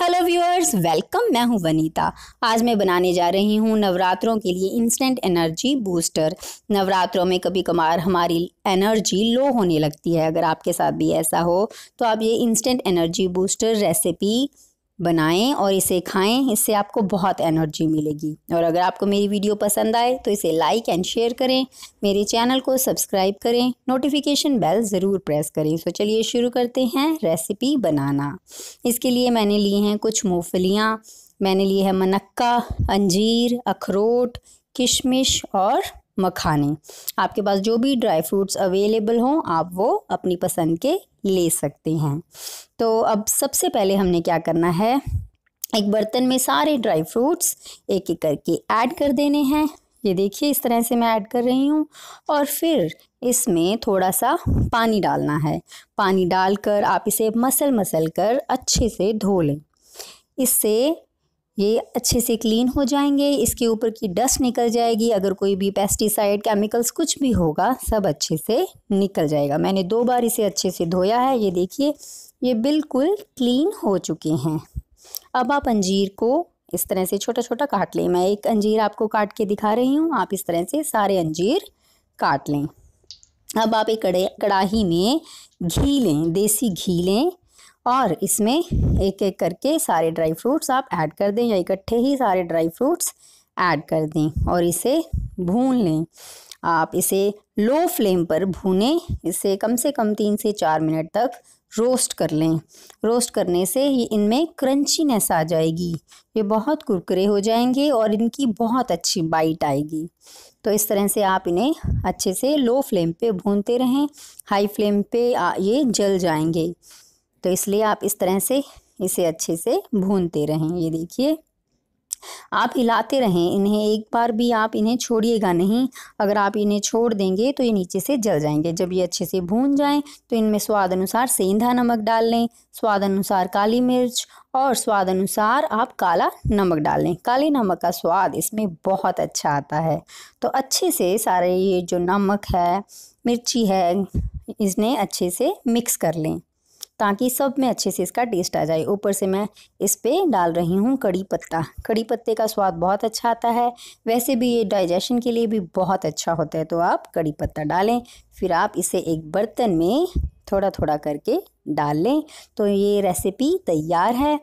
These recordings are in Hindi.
हेलो व्यूअर्स वेलकम मैं हूं वनीता आज मैं बनाने जा रही हूं नवरात्रों के लिए इंस्टेंट एनर्जी बूस्टर नवरात्रों में कभी कभार हमारी एनर्जी लो होने लगती है अगर आपके साथ भी ऐसा हो तो आप ये इंस्टेंट एनर्जी बूस्टर रेसिपी बनाएं और इसे खाएं इससे आपको बहुत एनर्जी मिलेगी और अगर आपको मेरी वीडियो पसंद आए तो इसे लाइक एंड शेयर करें मेरे चैनल को सब्सक्राइब करें नोटिफिकेशन बेल ज़रूर प्रेस करें सो चलिए शुरू करते हैं रेसिपी बनाना इसके लिए मैंने लिए हैं कुछ मूँगफलियाँ मैंने लिए है मनक्का अंजीर अखरोट किशमिश और मखाने आपके पास जो भी ड्राई फ्रूट्स अवेलेबल हों आप वो अपनी पसंद के ले सकते हैं तो अब सबसे पहले हमने क्या करना है एक बर्तन में सारे ड्राई फ्रूट्स एक एक करके ऐड कर देने हैं ये देखिए इस तरह से मैं ऐड कर रही हूँ और फिर इसमें थोड़ा सा पानी डालना है पानी डालकर आप इसे मसल मसल कर अच्छे से धो लें इससे ये अच्छे से क्लीन हो जाएंगे इसके ऊपर की डस्ट निकल जाएगी अगर कोई भी पेस्टिसाइड केमिकल्स कुछ भी होगा सब अच्छे से निकल जाएगा मैंने दो बार इसे अच्छे से धोया है ये देखिए ये बिल्कुल क्लीन हो चुके हैं अब आप अंजीर को इस तरह से छोटा छोटा काट लें मैं एक अंजीर आपको काट के दिखा रही हूँ आप इस तरह से सारे अंजीर काट लें अब आप एक कड़े कड़ाही में घी लें देसी घी लें और इसमें एक एक करके सारे ड्राई फ्रूट्स आप ऐड कर दें या इकट्ठे ही सारे ड्राई फ्रूट्स ऐड कर दें और इसे भून लें आप इसे लो फ्लेम पर भूनें इसे कम से कम तीन से चार मिनट तक रोस्ट कर लें रोस्ट करने से ये इनमें क्रंचीनेस आ जाएगी ये बहुत कुरकुरे हो जाएंगे और इनकी बहुत अच्छी बाइट आएगी तो इस तरह से आप इन्हें अच्छे से लो फ्लेम पे भूनते रहें हाई फ्लेम पे ये जल जाएंगे तो इसलिए आप इस तरह से इसे अच्छे से भूनते रहें ये देखिए आप हिलाते रहें इन्हें एक बार भी आप इन्हें छोड़िएगा नहीं अगर आप इन्हें छोड़ देंगे तो ये नीचे से जल जाएंगे जब ये अच्छे से भून जाएं तो इनमें स्वाद अनुसार सेंधा नमक डाल लें स्वाद अनुसार काली मिर्च और स्वाद अनुसार आप काला नमक डाल लें काले नमक का स्वाद इसमें बहुत अच्छा आता है तो अच्छे से सारे ये जो नमक है मिर्ची है इसने अच्छे से मिक्स कर लें ताकि सब में अच्छे से इसका टेस्ट आ जाए ऊपर से मैं इस पर डाल रही हूँ कड़ी पत्ता कड़ी पत्ते का स्वाद बहुत अच्छा आता है वैसे भी ये डाइजेशन के लिए भी बहुत अच्छा होता है तो आप कड़ी पत्ता डालें फिर आप इसे एक बर्तन में थोड़ा थोड़ा करके डाल लें तो ये रेसिपी तैयार है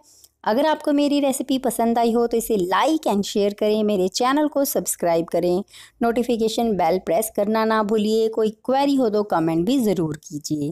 अगर आपको मेरी रेसिपी पसंद आई हो तो इसे लाइक एंड शेयर करें मेरे चैनल को सब्सक्राइब करें नोटिफिकेशन बेल प्रेस करना ना भूलिए कोई क्वेरी हो तो कमेंट भी ज़रूर कीजिए